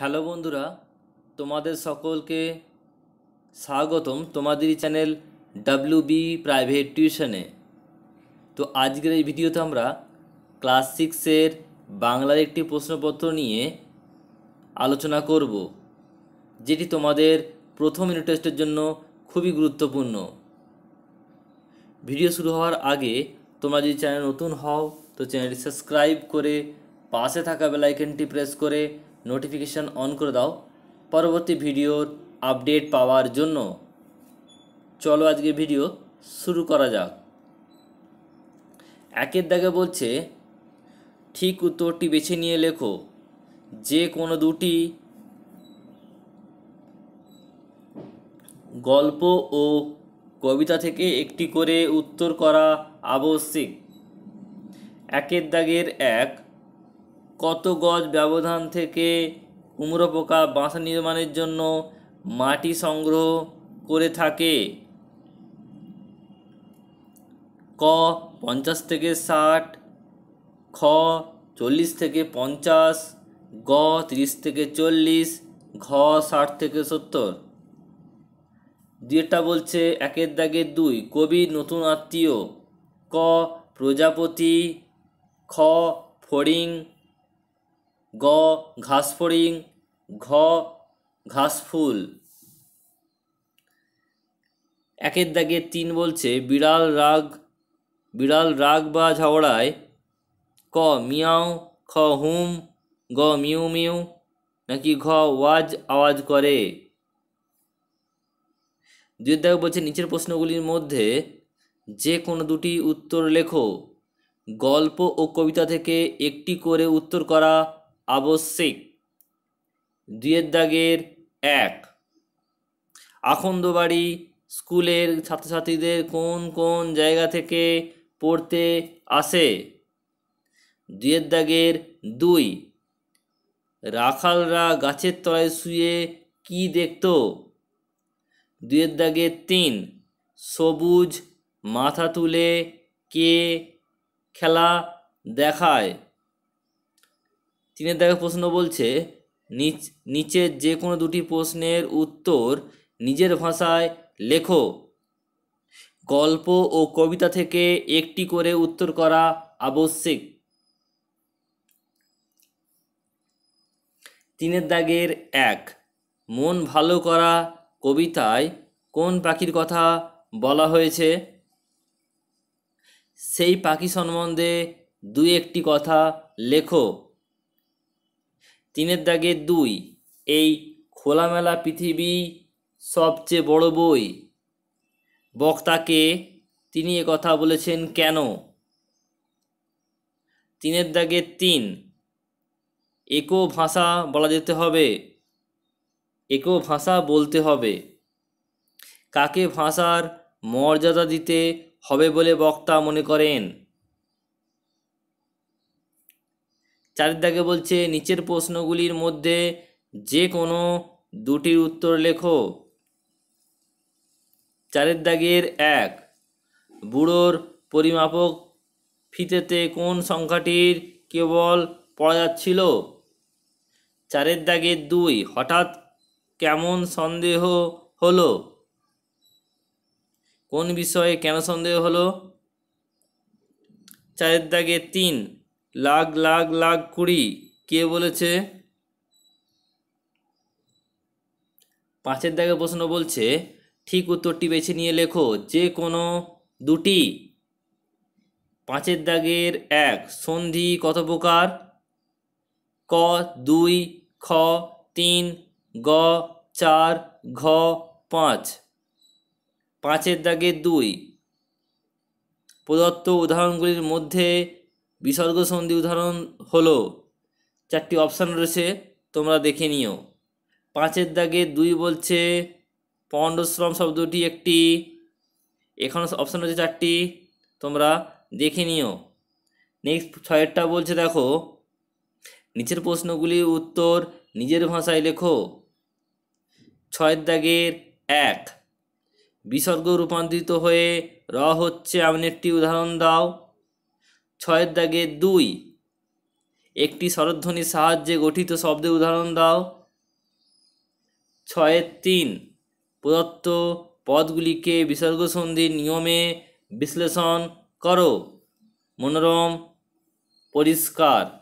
hello বন্ধুরা তোমাদের সকলকে স্বাগতম তোমাদেরই চ্যানেল ডাব্লিউ বি প্রাইভেট টিউশনে তো আজকের এই ভিডিওতে আমরা ক্লাস সিক্সের বাংলার একটি প্রশ্নপত্র নিয়ে আলোচনা করব যেটি তোমাদের প্রথম ইউনিট জন্য খুবই গুরুত্বপূর্ণ ভিডিও শুরু হওয়ার আগে তোমরা যদি চ্যানেল নতুন হও তো চ্যানেলটি সাবস্ক্রাইব করে পাশে থাকা বেলাইকনটি প্রেস করে নোটিফিকেশান অন করে দাও পরবর্তী ভিডিওর আপডেট পাওয়ার জন্য চলো আজকে ভিডিও শুরু করা যাক একের দাগে বলছে ঠিক উত্তরটি বেছে নিয়ে লেখো যে কোনো দুটি গল্প ও কবিতা থেকে একটি করে উত্তর করা আবশ্যিক একের দাগের এক কত গজ ব্যবধান থেকে কুমড়ো পোকা বাসা নির্মাণের জন্য মাটি সংগ্রহ করে থাকে ক পঞ্চাশ থেকে ষাট খ চল্লিশ থেকে পঞ্চাশ গ তিরিশ থেকে চল্লিশ ঘ ষাট থেকে সত্তর দুইটা বলছে একের দাগে দুই কবি নতুন আত্মীয় ক প্রজাপতি খ ফড়িং গ ঘাসফড়িং ঘ ঘাসফুল একের দাগে তিন বলছে বিড়াল রাগ বিড়াল রাগ বা ঝগড়ায় ক মিয়াও খ হুম গ মিউ মিউ নাকি ঘ ওয়াজ আওয়াজ করে দুই দাগ বলছে নিচের প্রশ্নগুলির মধ্যে যে কোনো দুটি উত্তর লেখো গল্প ও কবিতা থেকে একটি করে উত্তর করা আবশ্যিক দুয়ের দাগের এক আখন্দবাড়ি স্কুলের ছাত্রছাত্রীদের কোন কোন জায়গা থেকে পড়তে আসে দুয়ের দাগের দুই রাখালরা গাছের তলায় শুয়ে কি দেখত দুয়ের দাগের তিন সবুজ মাথা তুলে কে খেলা দেখায় তিনের দেখা প্রশ্ন বলছে নিচ নিচের যে কোনো দুটি প্রশ্নের উত্তর নিজের ভাষায় লেখো গল্প ও কবিতা থেকে একটি করে উত্তর করা আবশ্যিক তিনের দাগের এক মন ভালো করা কবিতায় কোন পাখির কথা বলা হয়েছে সেই পাখি সম্বন্ধে দু একটি কথা লেখো তিনের দাগে দুই এই খোলামেলা পৃথিবী সবচেয়ে বড় বই বক্তাকে তিনি কথা বলেছেন কেন তিনের দাগে তিন একো ভাষা বলা যেতে হবে একো ভাষা বলতে হবে কাকে ভাষার মর্যাদা দিতে হবে বলে বক্তা মনে করেন চারের দাগে বলছে নিচের প্রশ্নগুলির মধ্যে যে কোনো দুটির উত্তর লেখো চারের দাগের এক বুড়োর পরিমাপক ফিতেতে কোন সংখ্যাটির কেবল পড়া যাচ্ছিল চারের দাগের দুই হঠাৎ কেমন সন্দেহ হলো কোন বিষয়ে কেন সন্দেহ হলো চারের দাগের তিন লাখ লাখ লাখ কুড়ি কে বলেছে পাঁচের দাগে প্রশ্ন বলছে ঠিক উত্তরটি বেছে নিয়ে লেখো যে কোনো দুটি পাঁচের দাগের এক সন্ধি কত প্রকার ক দুই খ তিন গ চার ঘ পাঁচ পাঁচের দাগের দুই প্রদত্ত উদাহরণগুলির মধ্যে বিসর্গ সন্ধি উদাহরণ হলো চারটি অপশান রয়েছে তোমরা দেখে নিও পাঁচের দাগে দুই বলছে পণ্ডশ্রম শব্দটি একটি এখানে অপশান রয়েছে চারটি তোমরা দেখে নিও নেক্সট ছয়েরটা বলছে দেখো নিচের প্রশ্নগুলির উত্তর নিজের ভাষায় লেখো ছয়ের দাগের এক বিসর্গ রূপান্তরিত হয়ে র হচ্ছে আপনি একটি উদাহরণ দাও ছয়ের দাগে দুই একটি স্বরধ্বনির সাহায্যে গঠিত শব্দে উদাহরণ দাও ছয়ের তিন প্রদত্ত পদগুলিকে বিসর্গসন্ধির নিয়মে বিশ্লেষণ করো মনোরম পরিষ্কার